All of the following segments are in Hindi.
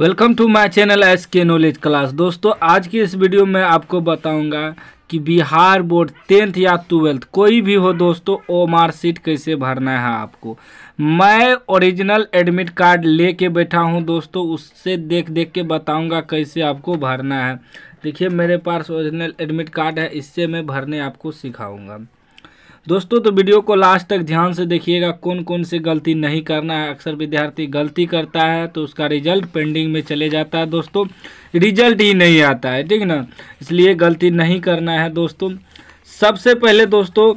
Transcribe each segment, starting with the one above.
welcome to my channel S K knowledge class दोस्तों आज की इस वीडियो में आपको बताऊंगा कि बिहार बोर्ड टेंथ या ट्वेल्थ कोई भी हो दोस्तों ओ मार सीट कैसे भरना है आपको मैं ओरिजिनल एडमिट कार्ड लेके बैठा हूं दोस्तों उससे देख देख के बताऊंगा कैसे आपको भरना है देखिए मेरे पास ओरिजिनल एडमिट कार्ड है इससे मैं भरने आपको सिखाऊंगा दोस्तों तो वीडियो को लास्ट तक ध्यान से देखिएगा कौन कौन से गलती नहीं करना है अक्सर विद्यार्थी गलती करता है तो उसका रिजल्ट पेंडिंग में चले जाता है दोस्तों रिजल्ट ही नहीं आता है ठीक ना इसलिए गलती नहीं करना है दोस्तों सबसे पहले दोस्तों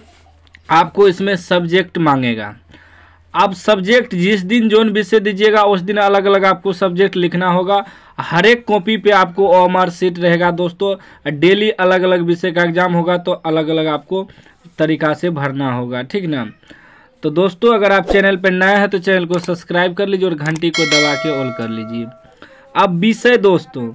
आपको इसमें सब्जेक्ट मांगेगा आप सब्जेक्ट जिस दिन जोन विषय दीजिएगा उस दिन अलग अलग आपको सब्जेक्ट लिखना होगा हर एक कॉपी पे आपको ओ आर सीट रहेगा दोस्तों डेली अलग अलग विषय का एग्जाम होगा तो अलग अलग आपको तरीका से भरना होगा ठीक ना तो दोस्तों अगर आप चैनल पर नए हैं तो चैनल को सब्सक्राइब कर लीजिए और घंटी को दबा के ऑल कर लीजिए अब विषय दोस्तों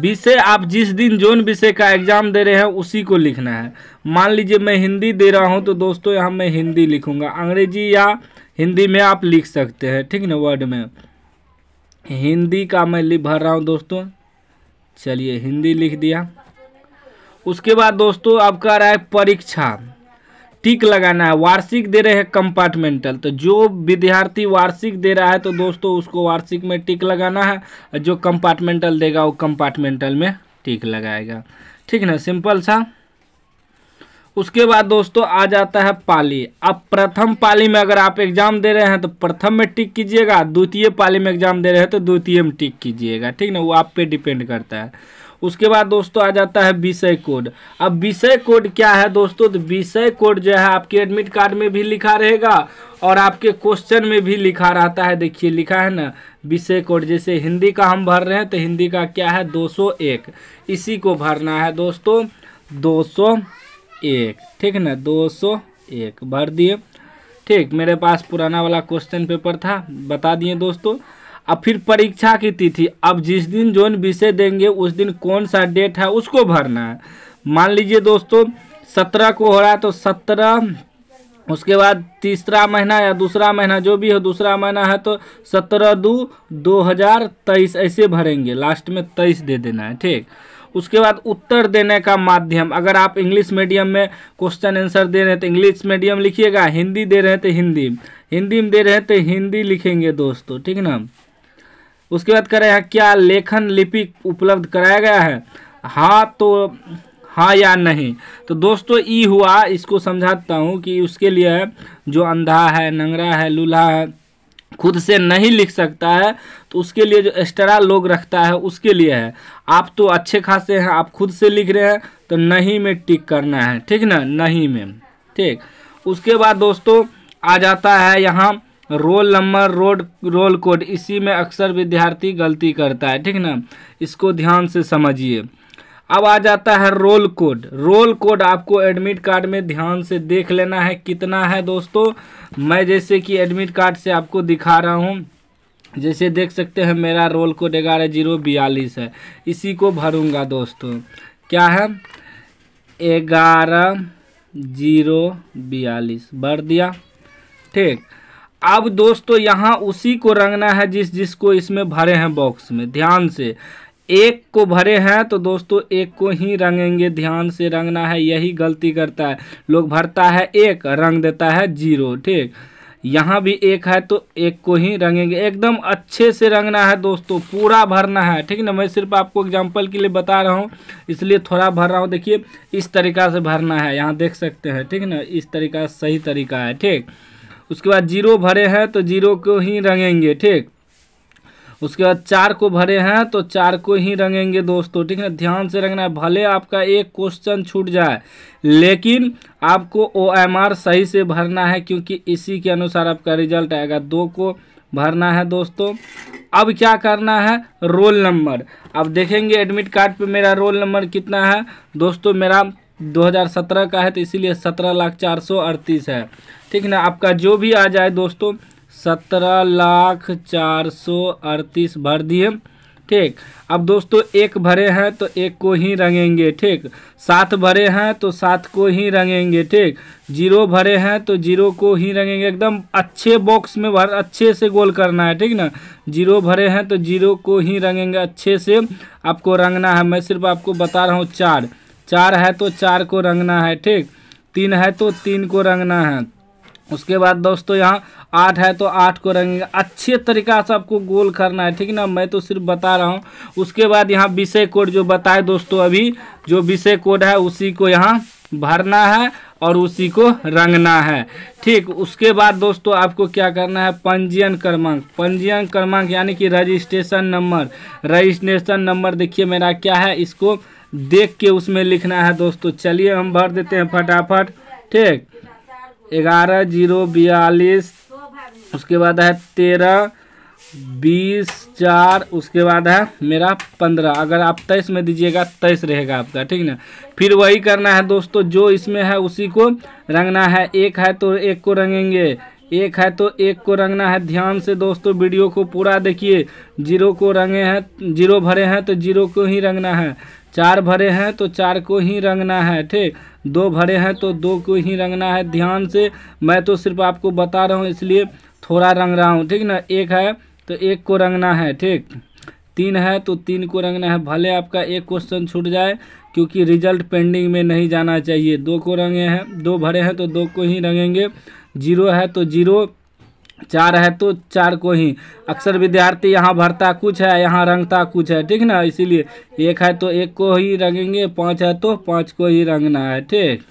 विषय आप जिस दिन जोन विषय का एग्जाम दे रहे हैं उसी को लिखना है मान लीजिए मैं हिंदी दे रहा हूं तो दोस्तों यहां मैं हिंदी लिखूंगा अंग्रेजी या हिंदी में आप लिख सकते हैं ठीक ना वर्ड में हिंदी का मैं लिख भर रहा हूँ दोस्तों चलिए हिंदी लिख दिया उसके बाद दोस्तों अब कह रहा है परीक्षा टिक लगाना है वार्षिक दे रहे हैं कंपार्टमेंटल तो जो विद्यार्थी वार्षिक दे रहा है तो दोस्तों उसको वार्षिक में टिक लगाना है जो कंपार्टमेंटल देगा वो कंपार्टमेंटल में टिक लगाएगा ठीक ना सिंपल सा उसके बाद दोस्तों आ जाता है पाली अब प्रथम पाली में अगर आप एग्जाम दे रहे हैं तो प्रथम में टिक कीजिएगा द्वितीय पाली में एग्जाम दे रहे हैं तो द्वितीय में टिक कीजिएगा ठीक ना वो आप पे डिपेंड करता है उसके बाद दोस्तों आ जाता है विषय कोड अब विषय कोड क्या है दोस्तों तो विषय कोड जो है आपके एडमिट कार्ड में भी लिखा रहेगा और आपके क्वेश्चन में भी लिखा रहता है देखिए लिखा है ना विषय कोड जैसे हिंदी का हम भर रहे हैं तो हिंदी का क्या है 201 इसी को भरना है दोस्तों 201 एक ठीक है ना दो सौ एक भर दिए ठीक मेरे पास पुराना वाला क्वेश्चन पेपर था बता दिए दोस्तों अब फिर परीक्षा की तिथि अब जिस दिन जोन विषय देंगे उस दिन कौन सा डेट है उसको भरना है मान लीजिए दोस्तों सत्रह को हो रहा है तो सत्रह उसके बाद तीसरा महीना या दूसरा महीना जो भी हो दूसरा महीना है तो सत्रह दो दो हज़ार तेईस ऐसे भरेंगे लास्ट में तेईस दे देना है ठीक उसके बाद उत्तर देने का माध्यम अगर आप इंग्लिश मीडियम में क्वेश्चन आंसर दे रहे हैं तो इंग्लिश मीडियम लिखिएगा हिंदी दे रहे हैं तो हिंदी हिंदी में दे रहे हैं तो हिंदी लिखेंगे दोस्तों ठीक है ना उसके बाद करें हैं क्या लेखन लिपि उपलब्ध कराया गया है हाँ तो हाँ या नहीं तो दोस्तों ई हुआ इसको समझाता हूँ कि उसके लिए जो अंधा है नंगरा है लूल्हा है खुद से नहीं लिख सकता है तो उसके लिए जो एक्स्ट्रा लोग रखता है उसके लिए है आप तो अच्छे खासे हैं आप खुद से लिख रहे हैं तो नहीं में टिक करना है ठीक ना नहीं में ठीक उसके बाद दोस्तों आ जाता है यहाँ roll number road roll code इसी में अक्सर विद्यार्थी गलती करता है ठीक ना इसको ध्यान से समझिए अब आ जाता है रोल कोड रोल कोड आपको एडमिट कार्ड में ध्यान से देख लेना है कितना है दोस्तों मैं जैसे कि एडमिट कार्ड से आपको दिखा रहा हूँ जैसे देख सकते हैं मेरा रोल कोड ग्यारह जीरो बयालीस है इसी को भरूंगा दोस्तों क्या है ग्यारह जीरो बयालीस भर दिया ठीक अब दोस्तों यहाँ उसी को रंगना है जिस जिसको इसमें भरे हैं बॉक्स में ध्यान से एक को भरे हैं तो दोस्तों एक को ही रंगेंगे ध्यान से रंगना है यही गलती करता है लोग भरता है एक रंग देता है जीरो ठीक यहाँ भी एक है तो एक को ही रंगेंगे एकदम अच्छे से रंगना है दोस्तों पूरा भरना है ठीक ना मैं सिर्फ आपको एग्जांपल के लिए बता रहा हूँ इसलिए थोड़ा भर रहा हूँ देखिए इस तरीका से भरना है यहाँ देख सकते हैं ठीक ना इस तरीका सही तरीका है ठीक उसके बाद जीरो भरे हैं तो जीरो को ही रंगेंगे ठीक उसके बाद चार को भरे हैं तो चार को ही रंगेंगे दोस्तों ठीक है ध्यान से रंगना है भले आपका एक क्वेश्चन छूट जाए लेकिन आपको ओ सही से भरना है क्योंकि इसी के अनुसार आपका रिजल्ट आएगा दो को भरना है दोस्तों अब क्या करना है रोल नंबर अब देखेंगे एडमिट कार्ड पे मेरा रोल नंबर कितना है दोस्तों मेरा 2017 का है तो इसीलिए सत्रह लाख चार सौ अड़तीस है ठीक ना आपका जो भी आ जाए दोस्तों सत्रह लाख चार सौ अड़तीस भर दिए ठीक अब दोस्तों एक भरे हैं तो एक को ही रंगेंगे ठीक सात भरे हैं तो सात को ही रंगेंगे ठीक जीरो भरे हैं तो जीरो को ही रंगेंगे एकदम अच्छे बॉक्स में भर अच्छे से गोल करना है ठीक ना जीरो भरे हैं तो जीरो को ही रंगेंगे अच्छे से आपको रंगना है मैं सिर्फ आपको बता रहा हूँ चार चार है तो चार को रंगना है ठीक तीन है तो तीन को रंगना है उसके बाद दोस्तों यहाँ आठ है तो आठ को रंगेंगे अच्छे तरीका से आपको गोल करना है ठीक ना मैं तो सिर्फ बता रहा हूँ उसके बाद यहाँ विषय कोड जो बताए दोस्तों अभी जो विषय कोड है उसी को यहाँ भरना है और उसी को रंगना है ठीक उसके बाद दोस्तों आपको क्या करना है पंजीयन क्रमांक पंजीयन क्रमांक यानी कि रजिस्ट्रेशन नंबर रजिस्ट्रेशन नंबर देखिए मेरा क्या है इसको देख के उसमें लिखना है दोस्तों चलिए हम भर देते हैं फटाफट ठीक ग्यारह जीरो बयालीस उसके बाद है तेरह बीस चार उसके बाद है मेरा पंद्रह अगर आप तेईस में दीजिएगा तेईस रहेगा आपका ठीक ना फिर वही करना है दोस्तों जो इसमें है उसी को रंगना है एक है तो एक को रंगेंगे एक है तो एक को रंगना है ध्यान से दोस्तों वीडियो को पूरा देखिए जीरो को रंगे हैं जीरो भरे हैं तो जीरो को ही रंगना है चार भरे हैं तो चार को ही रंगना है ठीक दो भरे हैं तो दो को ही रंगना है ध्यान से मैं तो सिर्फ आपको बता रहा हूँ इसलिए थोड़ा रंग रहा हूँ ठीक ना एक है तो एक को रंगना है ठीक तीन है तो तीन को रंगना है भले आपका एक क्वेश्चन छूट जाए क्योंकि रिजल्ट पेंडिंग में नहीं जाना चाहिए दो को रंगे हैं दो भरे हैं तो दो को ही रंगेंगे जीरो है तो जीरो चार है तो चार को ही अक्सर विद्यार्थी यहाँ भरता कुछ है यहाँ रंगता कुछ है ठीक ना इसीलिए एक है तो एक को ही रंगेंगे पाँच है तो पाँच को ही रंगना है ठीक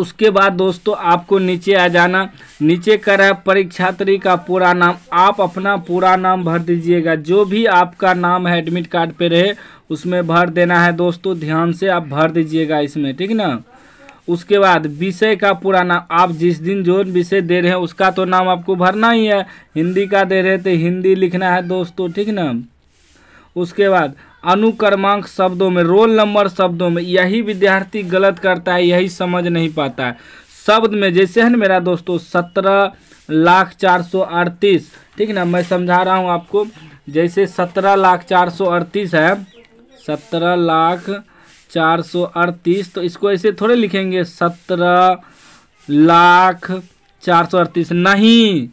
उसके बाद दोस्तों आपको नीचे आ जाना नीचे कर है परीक्षात्री का पूरा नाम आप अपना पूरा नाम भर दीजिएगा जो भी आपका नाम है एडमिट कार्ड पे रहे उसमें भर देना है दोस्तों ध्यान से आप भर दीजिएगा इसमें ठीक ना उसके बाद विषय का पूरा नाम आप जिस दिन जो विषय दे रहे हैं उसका तो नाम आपको भरना ही है हिंदी का दे रहे थे तो हिंदी लिखना है दोस्तों ठीक ना उसके बाद अनुक्रमांक शब्दों में रोल नंबर शब्दों में यही विद्यार्थी गलत करता है यही समझ नहीं पाता है शब्द में जैसे है ना मेरा दोस्तों सत्रह लाख चार सौ अड़तीस ठीक ना मैं समझा रहा हूँ आपको जैसे सत्रह लाख चार सौ अड़तीस है सत्रह लाख चार सौ अड़तीस तो इसको ऐसे थोड़े लिखेंगे सत्रह लाख चार सौ अड़तीस नहीं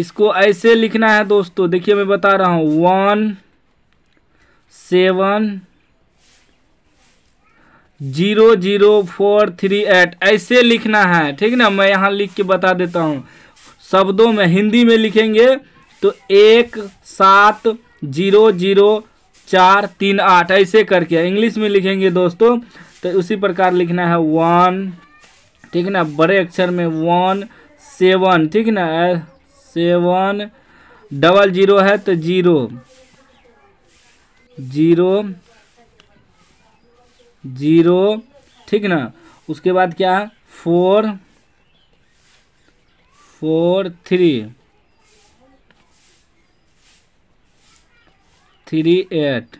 इसको ऐसे लिखना है दोस्तों देखिए मैं बता रहा हूँ one seven zero zero four three eight ऐसे लिखना है ठीक ना मैं यहाँ लिख के बता देता हूँ शब्दों में हिंदी में लिखेंगे तो एक सात जीरो जीरो चार तीन आठ ऐसे करके इंग्लिश में लिखेंगे दोस्तों तो उसी प्रकार लिखना है वन ठीक ना बड़े अक्षर में वन सेवन ठीक ना सेवन डबल जीरो है तो जीरो जीरो जीरो ठीक ना उसके बाद क्या four four three three eight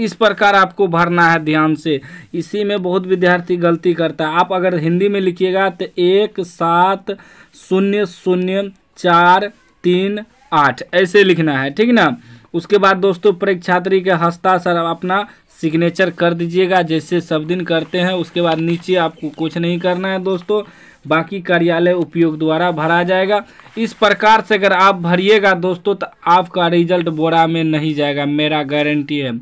इस प्रकार आपको भरना है ध्यान से इसी में बहुत विद्यार्थी गलती करता है आप अगर हिंदी में लिखिएगा तो एक सात शून्य शून्य चार तीन आठ ऐसे लिखना है ठीक ना उसके बाद दोस्तों परीक्षात्री के हस्ताक्षर अपना सिग्नेचर कर दीजिएगा जैसे सब दिन करते हैं उसके बाद नीचे आपको कुछ नहीं करना है दोस्तों बाकी कार्यालय उपयोग द्वारा भरा जाएगा इस प्रकार से अगर आप भरिएगा दोस्तों तो आपका रिजल्ट बोरा में नहीं जाएगा मेरा गारंटी है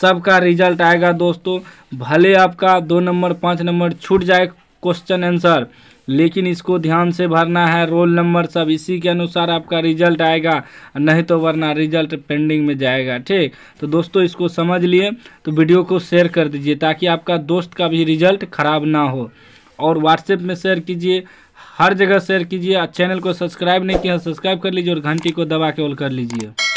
सबका रिजल्ट आएगा दोस्तों भले आपका दो नंबर पाँच नंबर छूट जाए क्वेश्चन आंसर लेकिन इसको ध्यान से भरना है रोल नंबर सब इसी के अनुसार आपका रिजल्ट आएगा नहीं तो वरना रिजल्ट पेंडिंग में जाएगा ठीक तो दोस्तों इसको समझ लिए तो वीडियो को शेयर कर दीजिए ताकि आपका दोस्त का भी रिजल्ट ख़राब ना हो और व्हाट्सएप में शेयर कीजिए हर जगह शेयर कीजिए चैनल को सब्सक्राइब नहीं किया तो सब्सक्राइब कर लीजिए और घंटी को दबा के ऑल कर लीजिए